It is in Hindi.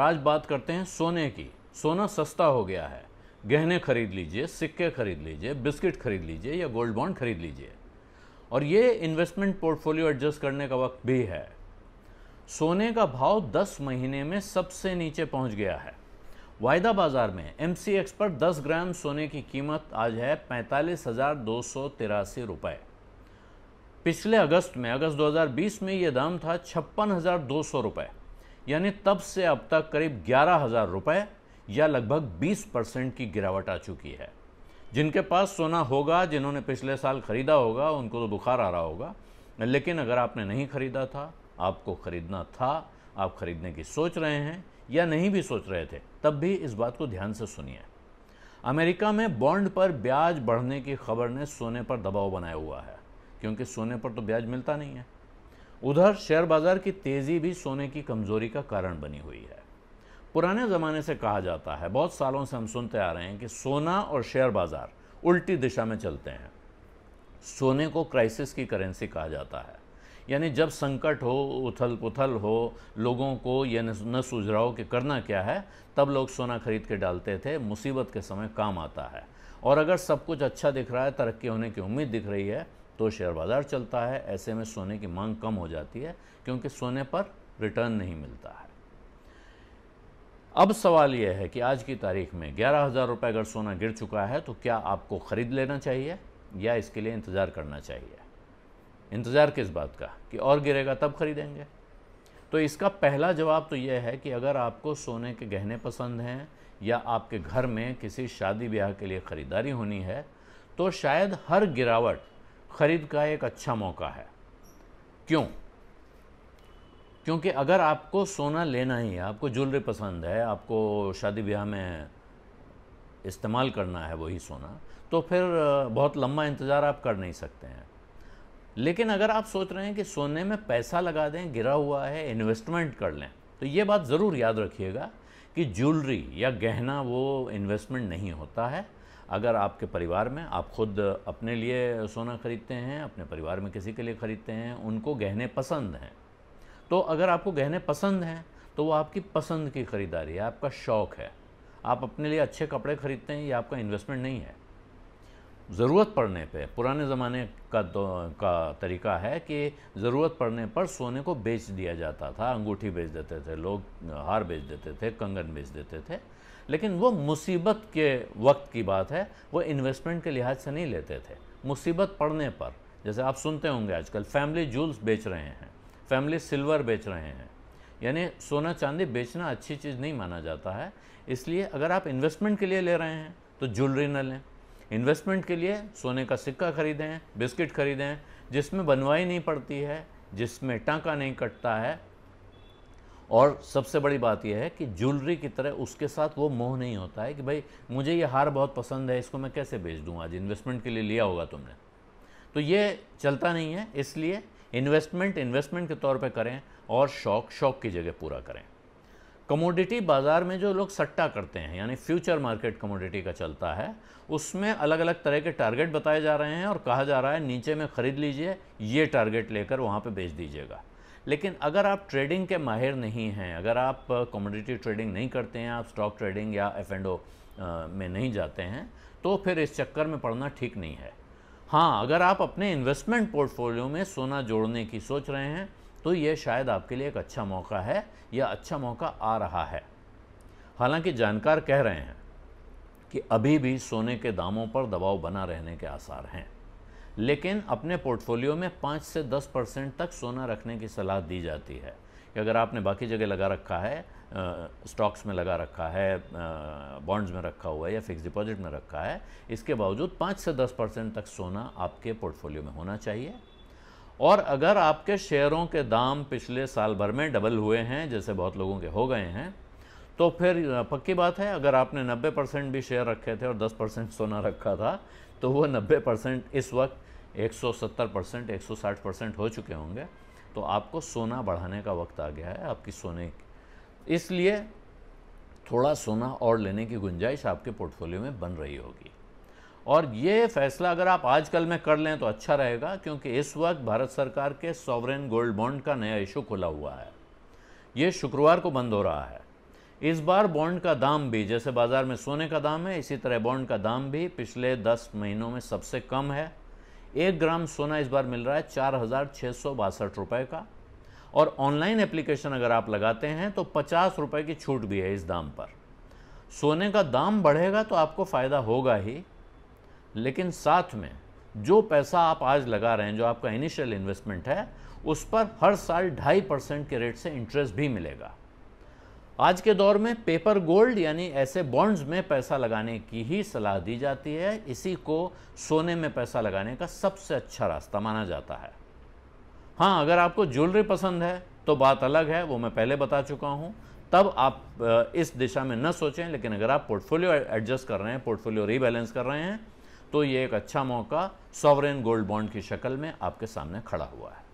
आज बात करते हैं सोने की सोना सस्ता हो गया है गहने खरीद लीजिए सिक्के खरीद लीजिए बिस्किट खरीद लीजिए या गोल्ड बॉन्ड खरीद लीजिए और ये इन्वेस्टमेंट पोर्टफोलियो एडजस्ट करने का वक्त भी है सोने का भाव 10 महीने में सबसे नीचे पहुंच गया है वायदा बाजार में एम सी पर 10 ग्राम सोने की कीमत आज है पैंतालीस हज़ार दो सौ तिरासी रुपये पिछले अगस्त में अगस्त 2020 में ये दाम था छप्पन हज़ार दो सौ रुपये यानी तब से अब तक करीब ग्यारह हज़ार रुपये या लगभग 20 परसेंट की गिरावट आ चुकी है जिनके पास सोना होगा जिन्होंने पिछले साल ख़रीदा होगा उनको तो बुखार आ रहा होगा लेकिन अगर आपने नहीं ख़रीदा था आपको ख़रीदना था आप ख़रीदने की सोच रहे हैं या नहीं भी सोच रहे थे तब भी इस बात को ध्यान से सुनिए अमेरिका में बॉन्ड पर ब्याज बढ़ने की खबर ने सोने पर दबाव बनाया हुआ है क्योंकि सोने पर तो ब्याज मिलता नहीं है उधर शेयर बाज़ार की तेज़ी भी सोने की कमज़ोरी का कारण बनी हुई है पुराने ज़माने से कहा जाता है बहुत सालों से हम सुनते आ रहे हैं कि सोना और शेयर बाज़ार उल्टी दिशा में चलते हैं सोने को क्राइसिस की करेंसी कहा जाता है यानी जब संकट हो उथल पुथल हो लोगों को यह न सूझ रहा हो कि करना क्या है तब लोग सोना खरीद के डालते थे मुसीबत के समय काम आता है और अगर सब कुछ अच्छा दिख रहा है तरक्की होने की उम्मीद दिख रही है तो शेयर बाज़ार चलता है ऐसे में सोने की मांग कम हो जाती है क्योंकि सोने पर रिटर्न नहीं मिलता है अब सवाल यह है कि आज की तारीख में ग्यारह हज़ार रुपये अगर सोना गिर चुका है तो क्या आपको ख़रीद लेना चाहिए या इसके लिए इंतज़ार करना चाहिए इंतज़ार किस बात का कि और गिरेगा तब खरीदेंगे तो इसका पहला जवाब तो यह है कि अगर आपको सोने के गहने पसंद हैं या आपके घर में किसी शादी ब्याह के लिए ख़रीदारी होनी है तो शायद हर गिरावट ख़रीद का एक अच्छा मौका है क्यों क्योंकि अगर आपको सोना लेना ही है आपको ज्वेलरी पसंद है आपको शादी ब्याह में इस्तेमाल करना है वही सोना तो फिर बहुत लंबा इंतज़ार आप कर नहीं सकते हैं लेकिन अगर आप सोच रहे हैं कि सोने में पैसा लगा दें गिरा हुआ है इन्वेस्टमेंट कर लें तो ये बात ज़रूर याद रखिएगा कि ज्वेलरी या गहना वो इन्वेस्टमेंट नहीं होता है अगर आपके परिवार में आप खुद अपने लिए सोना ख़रीदते हैं अपने परिवार में किसी के लिए ख़रीदते हैं उनको गहने पसंद हैं तो अगर आपको गहने पसंद हैं तो वो आपकी पसंद की ख़रीदारी है आपका शौक़ है आप अपने लिए अच्छे कपड़े ख़रीदते हैं ये आपका इन्वेस्टमेंट नहीं है ज़रूरत पड़ने पे पुराने ज़माने का तो, का तरीका है कि ज़रूरत पड़ने पर सोने को बेच दिया जाता था अंगूठी बेच देते थे लोग हार बेच देते थे कंगन बेच देते थे लेकिन वो मुसीबत के वक्त की बात है वो इन्वेस्टमेंट के लिहाज से नहीं लेते थे मुसीबत पड़ने पर जैसे आप सुनते होंगे आजकल फैमिली जूल्स बेच रहे हैं फैमिली सिल्वर बेच रहे हैं यानी सोना चांदी बेचना अच्छी चीज़ नहीं माना जाता है इसलिए अगर आप इन्वेस्टमेंट के लिए ले रहे हैं तो ज्वेलरी न लें इन्वेस्टमेंट के लिए सोने का सिक्का खरीदें बिस्किट खरीदें जिसमें बनवाई नहीं पड़ती है जिसमें टाँका नहीं कटता है और सबसे बड़ी बात यह है कि ज्वेलरी की तरह उसके साथ वो मोह नहीं होता है कि भाई मुझे ये हार बहुत पसंद है इसको मैं कैसे बेच दूँ आज इन्वेस्टमेंट के लिए लिया होगा तुमने तो ये चलता नहीं है इसलिए इन्वेस्टमेंट इन्वेस्टमेंट के तौर पे करें और शौक शौक की जगह पूरा करें कमोडिटी बाज़ार में जो लोग सट्टा करते हैं यानी फ्यूचर मार्केट कमोडिटी का चलता है उसमें अलग अलग तरह के टारगेट बताए जा रहे हैं और कहा जा रहा है नीचे में ख़रीद लीजिए ये टारगेट लेकर वहाँ पर बेच दीजिएगा लेकिन अगर आप ट्रेडिंग के माहिर नहीं हैं अगर आप कॉमोडिटी ट्रेडिंग नहीं करते हैं आप स्टॉक ट्रेडिंग या एफ एंड ओ में नहीं जाते हैं तो फिर इस चक्कर में पड़ना ठीक नहीं है हाँ अगर आप अपने इन्वेस्टमेंट पोर्टफोलियो में सोना जोड़ने की सोच रहे हैं तो ये शायद आपके लिए एक अच्छा मौका है या अच्छा मौका आ रहा है हालांकि जानकार कह रहे हैं कि अभी भी सोने के दामों पर दबाव बना रहने के आसार हैं लेकिन अपने पोर्टफोलियो में पाँच से दस परसेंट तक सोना रखने की सलाह दी जाती है कि अगर आपने बाकी जगह लगा रखा है स्टॉक्स में लगा रखा है बॉन्ड्स में रखा हुआ है या फिक्स डिपॉजिट में रखा है इसके बावजूद पाँच से दस परसेंट तक सोना आपके पोर्टफोलियो में होना चाहिए और अगर आपके शेयरों के दाम पिछले साल भर में डबल हुए हैं जैसे बहुत लोगों के हो गए हैं तो फिर पक्की बात है अगर आपने 90 परसेंट भी शेयर रखे थे और 10 परसेंट सोना रखा था तो वो 90 परसेंट इस वक्त 170 परसेंट एक परसेंट हो चुके होंगे तो आपको सोना बढ़ाने का वक्त आ गया है आपकी सोने इसलिए थोड़ा सोना और लेने की गुंजाइश आपके पोर्टफोलियो में बन रही होगी और ये फैसला अगर आप आजकल में कर लें तो अच्छा रहेगा क्योंकि इस वक्त भारत सरकार के सॉवरेन गोल्ड बॉन्ड का नया इशू खुला हुआ है ये शुक्रवार को बंद हो रहा है इस बार बॉन्ड का दाम भी जैसे बाज़ार में सोने का दाम है इसी तरह बॉन्ड का दाम भी पिछले दस महीनों में सबसे कम है एक ग्राम सोना इस बार मिल रहा है चार हज़ार छः सौ बासठ रुपये का और ऑनलाइन एप्लीकेशन अगर आप लगाते हैं तो पचास रुपये की छूट भी है इस दाम पर सोने का दाम बढ़ेगा तो आपको फ़ायदा होगा ही लेकिन साथ में जो पैसा आप आज लगा रहे हैं जो आपका इनिशियल इन्वेस्टमेंट है उस पर हर साल ढाई परसेंट के रेट से इंटरेस्ट भी मिलेगा आज के दौर में पेपर गोल्ड यानी ऐसे बॉन्ड्स में पैसा लगाने की ही सलाह दी जाती है इसी को सोने में पैसा लगाने का सबसे अच्छा रास्ता माना जाता है हाँ अगर आपको ज्वेलरी पसंद है तो बात अलग है वो मैं पहले बता चुका हूँ तब आप इस दिशा में न सोचें लेकिन अगर आप पोर्टफोलियो एडजस्ट कर रहे हैं पोर्टफोलियो रीबैलेंस कर रहे हैं तो ये एक अच्छा मौका सॉवरेन गोल्ड बॉन्ड की शक्ल में आपके सामने खड़ा हुआ है